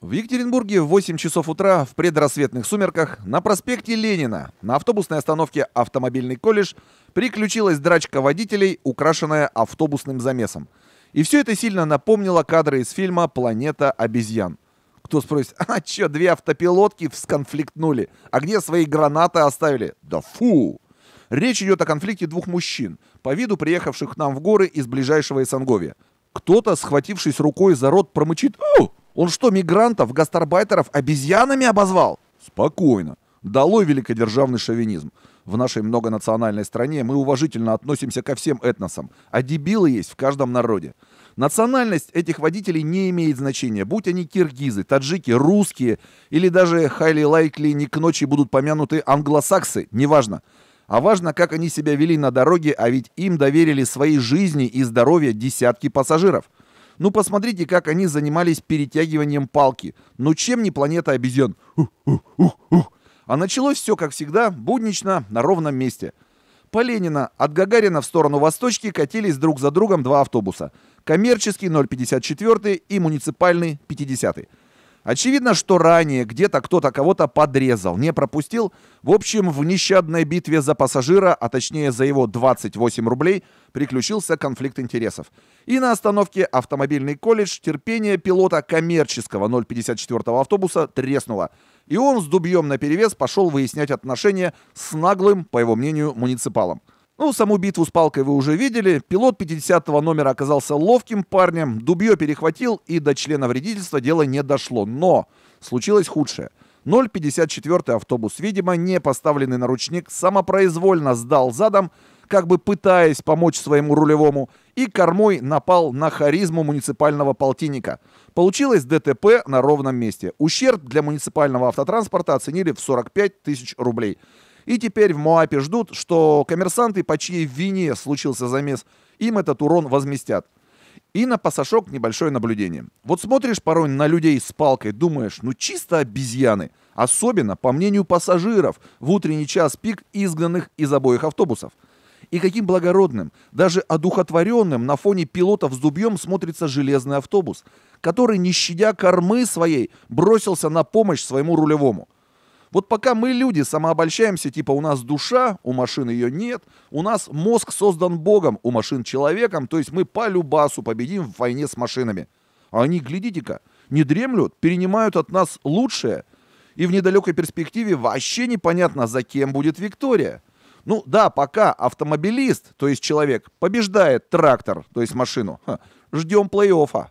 В Екатеринбурге в 8 часов утра в предрассветных сумерках на проспекте Ленина на автобусной остановке «Автомобильный колледж» приключилась драчка водителей, украшенная автобусным замесом. И все это сильно напомнило кадры из фильма «Планета обезьян». Кто спросит, а че, две автопилотки всконфликтнули? А где свои гранаты оставили? Да фу! Речь идет о конфликте двух мужчин, по виду приехавших к нам в горы из ближайшего Исанговия. Кто-то, схватившись рукой за рот, промычит «Ау!» Он что, мигрантов, гастарбайтеров обезьянами обозвал? Спокойно. Долой великодержавный шовинизм. В нашей многонациональной стране мы уважительно относимся ко всем этносам, а дебилы есть в каждом народе. Национальность этих водителей не имеет значения, будь они киргизы, таджики, русские или даже highly likely не к ночи будут помянуты англосаксы, неважно. А важно, как они себя вели на дороге, а ведь им доверили свои жизни и здоровье десятки пассажиров. Ну, посмотрите, как они занимались перетягиванием палки. Ну, чем не планета обезьян? А началось все, как всегда, буднично, на ровном месте. По Ленина от Гагарина в сторону Восточки катились друг за другом два автобуса. Коммерческий 054 и муниципальный 50. -й. Очевидно, что ранее где-то кто-то кого-то подрезал, не пропустил. В общем, в нещадной битве за пассажира, а точнее за его 28 рублей, приключился конфликт интересов. И на остановке автомобильный колледж терпение пилота коммерческого 054 автобуса треснуло. И он с дубьем наперевес пошел выяснять отношения с наглым, по его мнению, муниципалом. Ну, саму битву с палкой вы уже видели. Пилот 50 го номера оказался ловким парнем, дубье перехватил, и до члена вредительства дело не дошло. Но случилось худшее. 054 й автобус, видимо, не поставленный на ручник, самопроизвольно сдал задом, как бы пытаясь помочь своему рулевому, и кормой напал на харизму муниципального полтинника. Получилось ДТП на ровном месте. Ущерб для муниципального автотранспорта оценили в 45 тысяч рублей. И теперь в Моапе ждут, что коммерсанты, по чьей вине случился замес, им этот урон возместят. И на пасашок небольшое наблюдение. Вот смотришь порой на людей с палкой, думаешь, ну чисто обезьяны. Особенно, по мнению пассажиров, в утренний час пик изгнанных из обоих автобусов. И каким благородным, даже одухотворенным на фоне пилотов с дубьем смотрится железный автобус, который, не щадя кормы своей, бросился на помощь своему рулевому – вот пока мы, люди, самообольщаемся, типа у нас душа, у машин ее нет, у нас мозг создан Богом, у машин человеком, то есть мы по любасу победим в войне с машинами. А они, глядите-ка, не дремлют, перенимают от нас лучшее, и в недалекой перспективе вообще непонятно, за кем будет Виктория. Ну да, пока автомобилист, то есть человек, побеждает трактор, то есть машину. Ха, ждем плей-оффа.